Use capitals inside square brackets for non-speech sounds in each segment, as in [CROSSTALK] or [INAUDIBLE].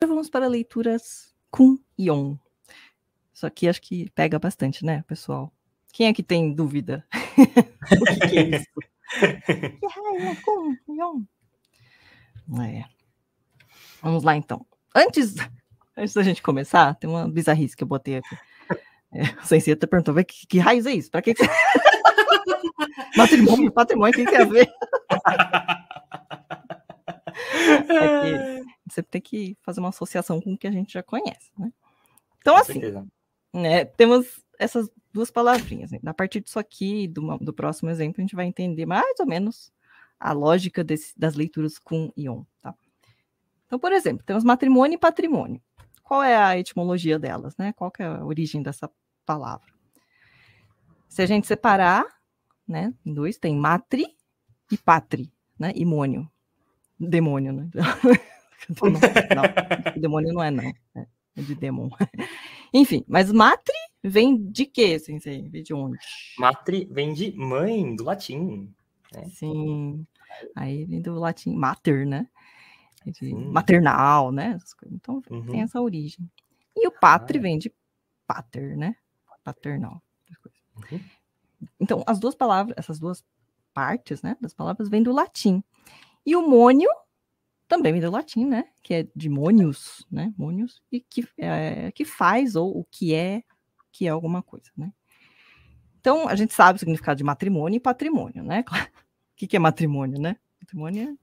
Vamos para leituras Kun Yon. Isso aqui acho que pega bastante, né, pessoal? Quem é que tem dúvida? [LAUGHS] o que, que é isso? Kun Yon. É. Vamos lá, então. Antes, antes da gente começar, tem uma bizarrice que eu botei aqui. É, o Sensei até perguntou, que, que raios é isso? Para que, que Matrimônio, patrimônio, quem quer ver? [LAUGHS] é que você tem que fazer uma associação com o que a gente já conhece, né? Então, com assim, né, temos essas duas palavrinhas. Né? A partir disso aqui, do, do, próximo exemplo, a gente vai entender mais ou menos a lógica desse, das leituras com ion, tá? Então, por exemplo, temos matrimônio e patrimônio. Qual é a etimologia delas, né? Qual é a origem dessa palavra? Se a gente separar né? Em dois tem matri e patri, né? Imônio. Demônio, né? [LAUGHS] não, não, demônio não é, não. É, é de demônio. [LAUGHS] Enfim, mas matri vem de quê, sensei? Vem de onde? Matri vem de mãe, do latim. Né? Sim. Aí vem do latim mater, né? É maternal, né? Então uhum. tem essa origem. E o patri ah, é. vem de pater, né? Paternal. Uhum. Então, as duas palavras, essas duas partes, né, das palavras vêm do latim. E o mônio também vem do latim, né, que é de mônios, né, mônios, e que, é, que faz ou o que é, que é alguma coisa, né. Então, a gente sabe o significado de matrimônio e patrimônio, né? [LAUGHS] O que, que é matrimônio, né? Matrimônio é...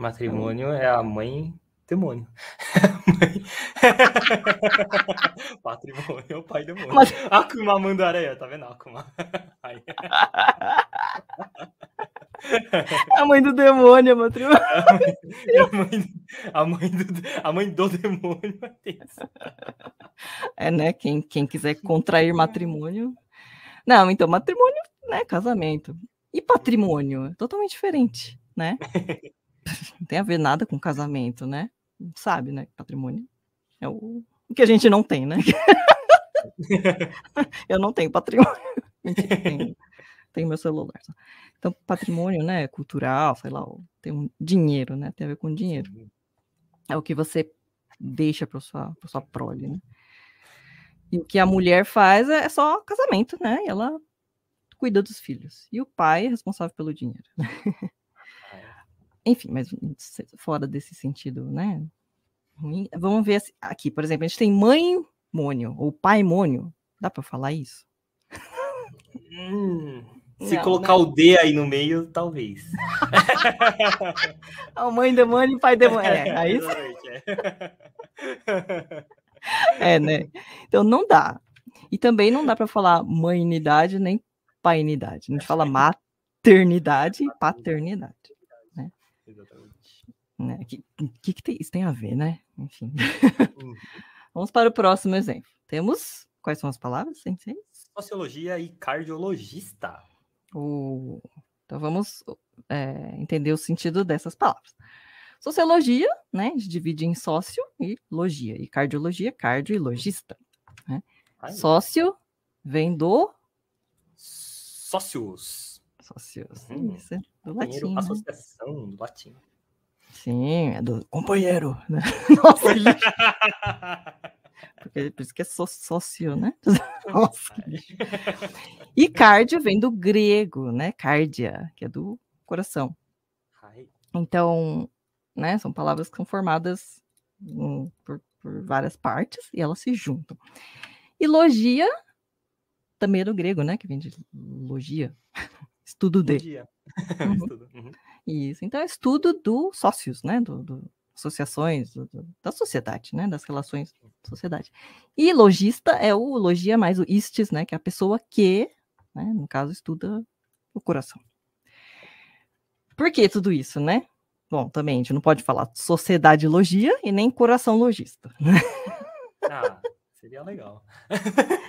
Matrimônio é a mãe demônio. [LAUGHS] patrimônio é o pai demônio. Mas... Akuma Mandareia, tá vendo? Akuma. [LAUGHS] A mãe do demônio, Matheus. [LAUGHS] A mãe, a, mãe do, a mãe do demônio, É, né? Quem, quem quiser contrair matrimônio. Não, então, matrimônio, né? Casamento. E patrimônio? É totalmente diferente, né? [LAUGHS] Não tem a ver nada com casamento, né? Sabe, né? Patrimônio é o, o que a gente não tem, né? Eu não tenho patrimônio. Mentira, tenho tem meu celular. Só. Então, patrimônio, né, cultural, sei lá, tem um dinheiro, né, tem a ver com dinheiro. É o que você deixa para sua, pra sua prole, né? E o que a mulher faz é só casamento, né? E ela cuida dos filhos. E o pai é responsável pelo dinheiro. Né. Enfim, mas fora desse sentido, né? Ruim. Vamos ver aqui, por exemplo, a gente tem mãe mônio ou pai mônio. Dá para falar isso? Hum. Se não, colocar não. Né? o D aí no meio, talvez. [LAUGHS] a mãe demônio e pai demônio. É, isso. [LAUGHS] É. [LAUGHS] é, né? Então não dá. E também não dá para falar mãe unidade nem pai unidade. A gente fala é. maternidade e paternidade. Né? Exatamente. Né? Que, que, que tem, isso tem a ver, né? Enfim. Uhum. Vamos para o próximo exemplo. Temos quais são as palavras? Sociologia e cardiologista. O... Então vamos é, entender o sentido dessas palavras. Sociologia, né? A gente divide em sócio e logia. E cardiologia, cardio e logista. Né? Sócio vem do. Sócios. Sócios. Hum, isso, é do latim. Né? Associação né? do latim. Sim, é do companheiro. Né? [LAUGHS] Nossa, lixo. Porque, por isso que é sócio, né? [LAUGHS] Nossa. E cardio vem do grego, né? Cardia, que é do coração. Então, né, são palavras que são formadas um, por, por, várias partes e elas se juntam. E logia também é do grego, né? Que vem de logia, [LAUGHS] estudo de. Logia. [LAUGHS] Uhum. estudo. Uhum. Isso, então é estudo do sócios, né? Do, do, associações, da sociedade, né? Das relações sociedade. E logista é o logia mais o istes, né? Que é a pessoa que, né, no caso, estuda o coração. Por que tudo isso, né? Bom, também a gente não pode falar sociedade logia e nem coração logista. Né? Ah, seria legal. seria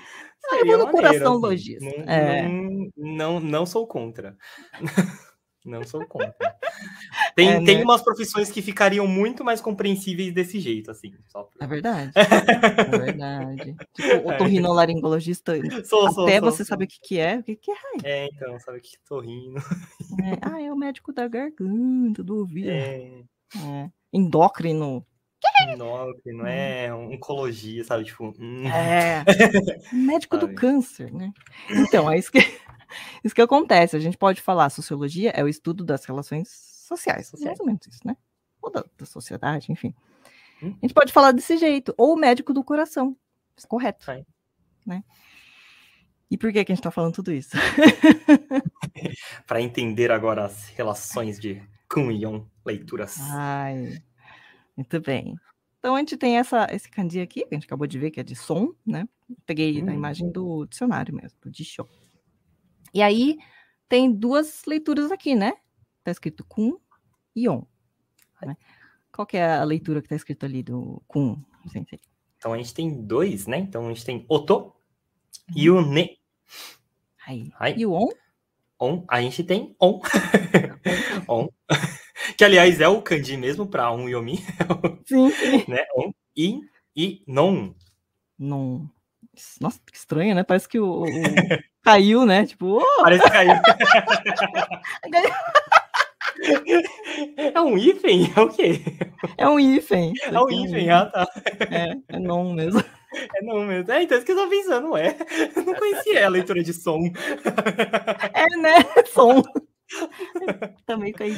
ah, eu vou no maneiro, coração assim. logista. Não, é. não, não, não sou contra. [LAUGHS] Não sou contra. [LAUGHS] É, tem, é, né? tem umas profissões que ficariam muito mais compreensíveis desse jeito, assim. Só pra... É verdade. [LAUGHS] é verdade. Tipo, é. otorrinolaringologista. Sou, até sou, você sou. sabe o que, que é. O que, que é? É, então, sabe o que torrino? É, ah, é o médico da garganta, do ouvido. É. é. Endócrino. Endócrino, é hum. oncologia, sabe? Tipo. Hum. É. [LAUGHS] Médico sabe. do câncer, né? Então, é isso que. [LAUGHS] isso que acontece. A gente pode falar, sociologia é o estudo das relações sociais, sociais. É mais ou menos isso, né? Ou da, da sociedade, enfim. Hum. A gente pode falar desse jeito, ou o médico do coração, correto, né? E por que, que a gente está falando tudo isso? [LAUGHS] Para entender agora as relações de Kun Yon, leituras. Ai, muito bem. Então a gente tem essa, esse candia aqui, que a gente acabou de ver, que é de som, né? Peguei hum. a imagem do dicionário mesmo, do Dishon. E aí tem duas leituras aqui, né? Está escrito kun e on. Né? Qual que é a leitura que está escrito ali do kun? Então a gente tem dois, né? Então a gente tem oto e uhum. o ne. Aí. Aí. E o on? On. A gente tem on. [LAUGHS] on. [LAUGHS] Que, aliás, é o kanji mesmo para um yomi. Sim. [LAUGHS] né? On. In e non. Non. Nossa, que estranho, né? Parece que o. o... [LAUGHS] caiu, né? Tipo. Oh! Parece que caiu. [LAUGHS] É um hífen? É o quê? É um hífen. É um hífen, ah tá. É, é não mesmo. É não mesmo. É, então é isso que eu tô pensando, ué. Eu não conhecia a leitura de som. [LAUGHS] É, né? Som. Também caiu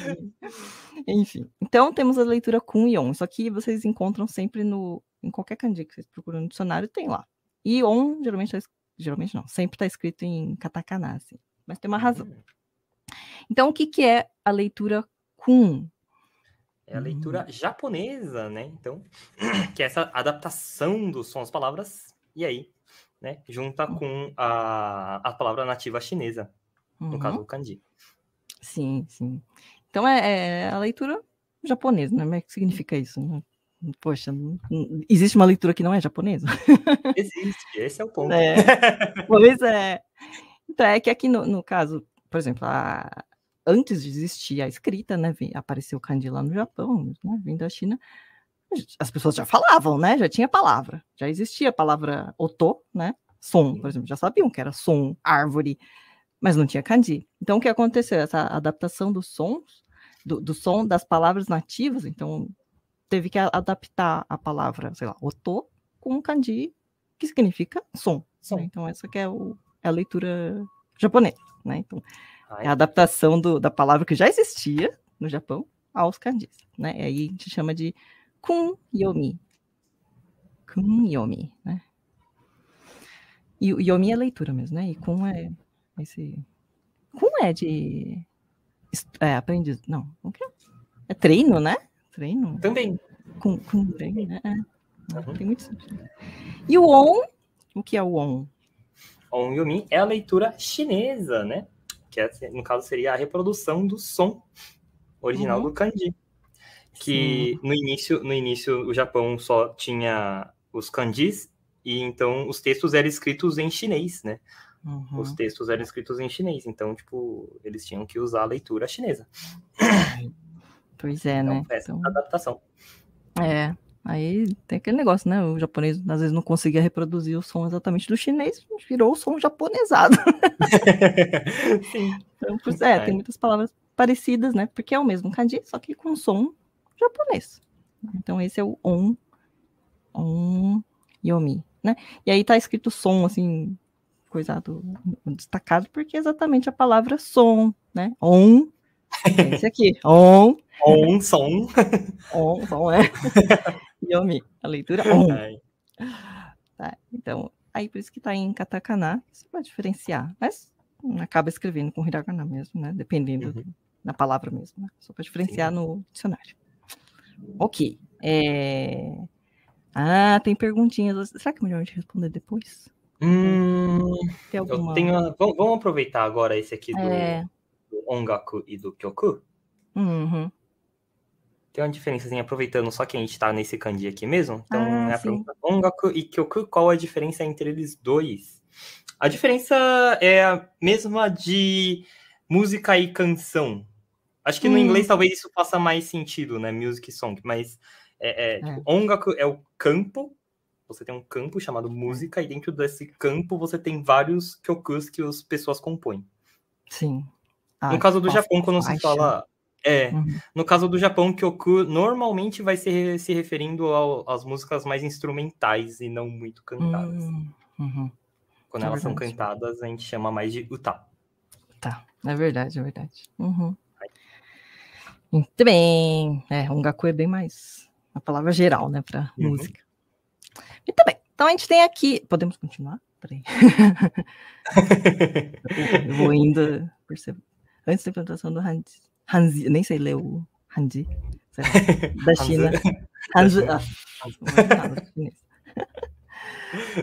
Enfim. Então temos a leitura com ion. Só que vocês encontram sempre no. Em qualquer candido que vocês procuram no dicionário, tem lá. E on, geralmente, tá, geralmente não, sempre está escrito em katakana, assim. Mas tem uma uhum. razão. Então, o que, que é a leitura kun? É a leitura hum. japonesa, né? Então, [CLEARS THROAT] que é essa adaptação dos sons às palavras, e aí, né? Junta hum. com a, a palavra nativa chinesa, uhum. no caso, uhum. o kanji. Sim, sim. Então, é, é a leitura japonesa, né? é que significa isso? Né? Poxa, não, existe uma leitura que não é japonesa? [LAUGHS] Existe, esse é o ponto. É, [LAUGHS] pois é. Então, é que aqui no, no caso, por exemplo, a, antes de existir a escrita, né, apareceu o kanji lá no Japão, né, vindo da China, as pessoas já falavam, né, já tinha palavra, já existia a palavra otô, né, som, por exemplo, já sabiam que era som, árvore, mas não tinha kanji. Então, o que aconteceu? Essa adaptação dos sons, do, do som das palavras nativas, então, teve que adaptar a palavra, sei lá, otô com kanji, que significa som. som. Né? Então, essa que é, o, é a leitura japonesa, né? Então, é a adaptação do, da palavra que já existia no Japão aos kanjis, né? E aí a gente chama de kun yomi kun yomi né? E o yomi é leitura mesmo, né? E kun é esse... Kun é de... É aprendiz... Não, o quê? É treino, né? treino? Também. Com, com né? É. Ah, uhum. Tem muito sentido. E o On, o que é o On? On Yumi é a leitura chinesa, né? Que é, no caso seria a reprodução do som original uhum. do kanji. Que no início, no início o Japão só tinha os kanjis e então os textos eram escritos em chinês, né? Uhum. Os textos eram escritos em chinês, então tipo, eles tinham que usar a leitura chinesa. Pois é, então, né? Essa então, adaptação. É, aí tem aquele negócio, né? O japonês às vezes não conseguia reproduzir o som exatamente do chinês, virou o som japonesado. [LAUGHS] Sim. Então, pois é, é, tem muitas palavras parecidas, né? Porque é o mesmo kanji, só que com som japonês. Então esse é o on, on yomi, né? E aí tá escrito som, assim, coisado, destacado, porque é exatamente a palavra som, né? On é esse aqui. [LAUGHS] On. On, som. On, som, é. [LAUGHS] Yomi, a leitura on. É. Tá, então, aí por isso que tá em katakana, você pode diferenciar. Mas acaba escrevendo com hiragana mesmo, né? Dependendo uhum. da palavra mesmo, né? Só para diferenciar Sim. no dicionário. Ok. É... Ah, tem perguntinhas. Será que é melhor a gente responder depois? Hum, tem alguma... eu tenho... Vamos aproveitar agora esse aqui do... É... 音楽 e do kyoku. Tem uma diferença, assim, aproveitando só que a gente tá nesse kanji aqui mesmo. Então, ah, é a pergunta, ongaku e kyoku, qual a diferença entre eles dois? A diferença é a mesma de música e canção. Acho que no inglês talvez isso faça mais sentido, né? Music song, mas é, é, é. Tipo, ongaku é o campo. Você tem um campo chamado música e dentro desse campo você tem vários kyokus que as pessoas compõem. Sim no caso do Japão, quando se fala. É, uhum. no caso do Japão, Kyoku normalmente vai se, se referindo ao, às músicas mais instrumentais e não muito cantadas. Hum, uhum. Quando é elas verdade. são cantadas, a gente chama mais de uta. Tá, é verdade, é verdade. Uhum. Muito bem. É, Ongaku é bem mais uma palavra geral, né, para uhum. música. Muito bem. Então a gente tem aqui. Podemos continuar? Peraí. [LAUGHS] eu vou indo. Percebo antes da implantação do Hanzi, Hanzi nem sei ler o Hanzi, lá, da China. Hanzi, ah,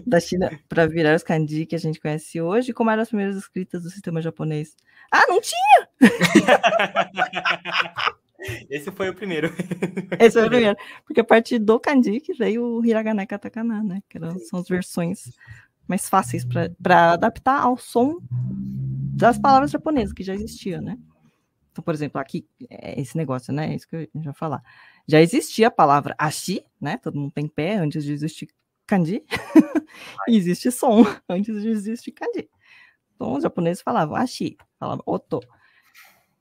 da China para virar os kanji que a gente conhece hoje, como eram as primeiras escritas do sistema japonês. Ah, não tinha! [LAUGHS] Esse foi o primeiro. [LAUGHS] Esse foi o primeiro. Porque a partir do kanji que veio o hiragana e katakana, né? Que eram, são as versões mais fáceis para adaptar ao som das palavras japonesas que já existiam, né? Então, por exemplo, aqui, é esse negócio, né? É isso que eu já falar. Já existia a palavra ashi, né? Todo mundo tem pé antes de existir kanji. e [LAUGHS] existe som antes de existir kanji. Então, os japoneses falavam ashi, falavam oto.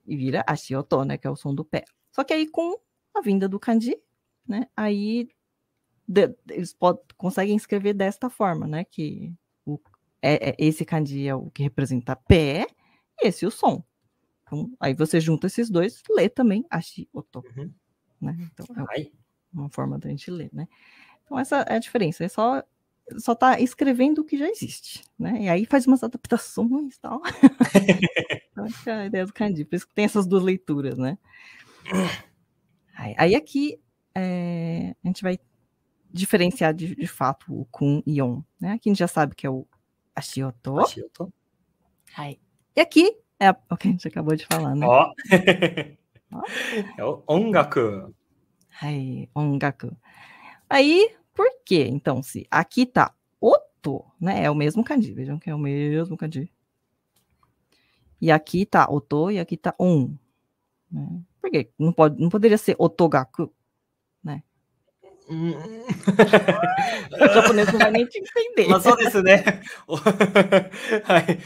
E vira ashi oto, né? Que é o som do pé. Só que aí, com a vinda do kanji, né? Aí de, eles pod, conseguem escrever desta forma, né? Que é, é esse kanji é o que representa pé, e esse é o som. Então, aí você junta esses dois, lê também ashi oto. Uhum. Né? Então, é uma forma da gente ler, né? Então, essa é a diferença. É só só tá escrevendo o que já existe, né? E aí faz umas adaptações e tal. [LAUGHS] então, que é a ideia do kanji. Por isso que tem essas duas leituras, né? Aí, aí aqui é, a gente vai diferenciar de, de fato o kun e on, né? Aqui a gente já sabe que é o aqui é o que a gente acabou de falar, né? Ó. [LAUGHS] É o ongaku. Aí, ongaku. Aí, por quê? Então, se aqui tá oto, né? É o mesmo kanji, vejam que é o mesmo kanji. E aqui tá oto e aqui tá on. Né? Por quê? Não, pode, não poderia ser otogaku? o japonês não vai nem te entender. Mas só isso, né? é...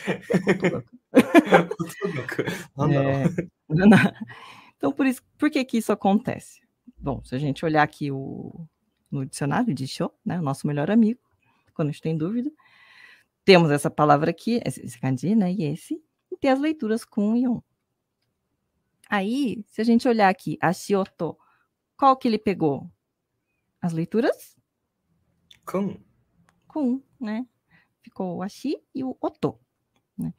Então, por, isso, por que que isso acontece? Bom, se a gente olhar aqui o, no dicionário de show, né, o nosso melhor amigo, quando a gente tem dúvida, temos essa palavra aqui, esse kanji, né, e esse, e tem as leituras com ion. Aí, se a gente olhar aqui, a Shioto, qual que ele pegou? as leituras? Kun. Kun, né? Ficou o ashi e o oto. Né?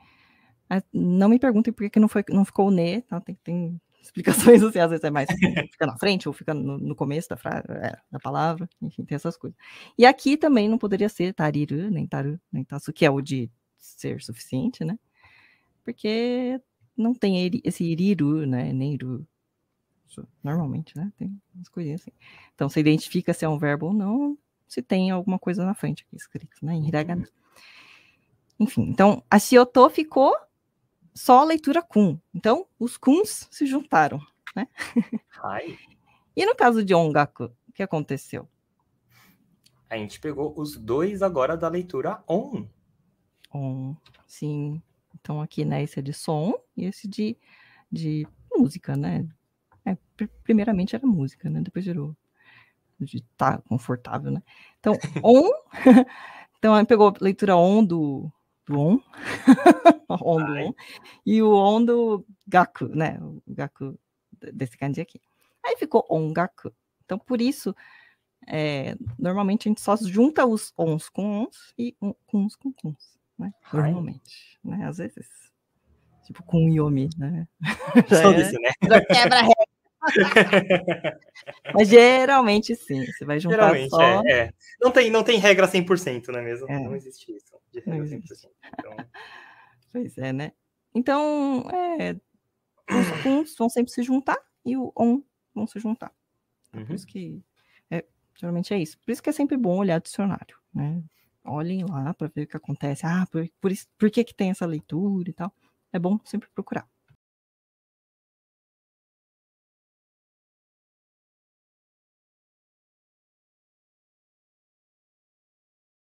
Não me perguntem por que não, foi, não ficou o ne, tá? tem, tem explicações assim, [LAUGHS] às vezes é mais [LAUGHS] fica na frente ou fica no, no começo da, frase, é, da palavra, enfim, tem essas coisas. E aqui também não poderia ser tariru, nem taru, nem tasu, que é o de ser suficiente, né? Porque não tem esse iriru, né? Nem iru, Normalmente, né? Tem umas coisinhas assim. Então, você identifica se é um verbo ou não, se tem alguma coisa na frente aqui escrito, né? Em hiragana. Enfim, então, a Shioto ficou só a leitura kun. Então, os kuns se juntaram, né? Ai. E no caso de ongaku, o que aconteceu? A gente pegou os dois agora da leitura on. On, sim. Então, aqui, né, esse é de som e esse de, de música, né? É, primeiramente era música, né? Depois virou de tá confortável, né? Então, [LAUGHS] on. [LAUGHS] então, aí pegou a leitura on do, do on. [LAUGHS] on do on. E o on do gaku, né? O gaku desse kanji aqui. Aí ficou on gaku. Então, por isso, é, normalmente a gente só junta os ons com ons e uns com uns, né? Normalmente, né? Às vezes. Tipo, com yomi, né? Só isso, é. né? quebra a [LAUGHS] Mas geralmente sim, você vai juntar geralmente, só... É, é. Não, tem, não tem regra 100%, não é mesmo? É. Não existe isso de regra 100%. Então... [LAUGHS] Pois é, né? Então, é, os [CLEARS THROAT] uns vão sempre se juntar e o on vão se juntar. É uhum. Por isso que, é, geralmente é isso. Por isso que é sempre bom olhar dicionário, né? Olhem lá para ver o que acontece. Ah, por, por, isso, por que que tem essa leitura e tal. É bom sempre procurar.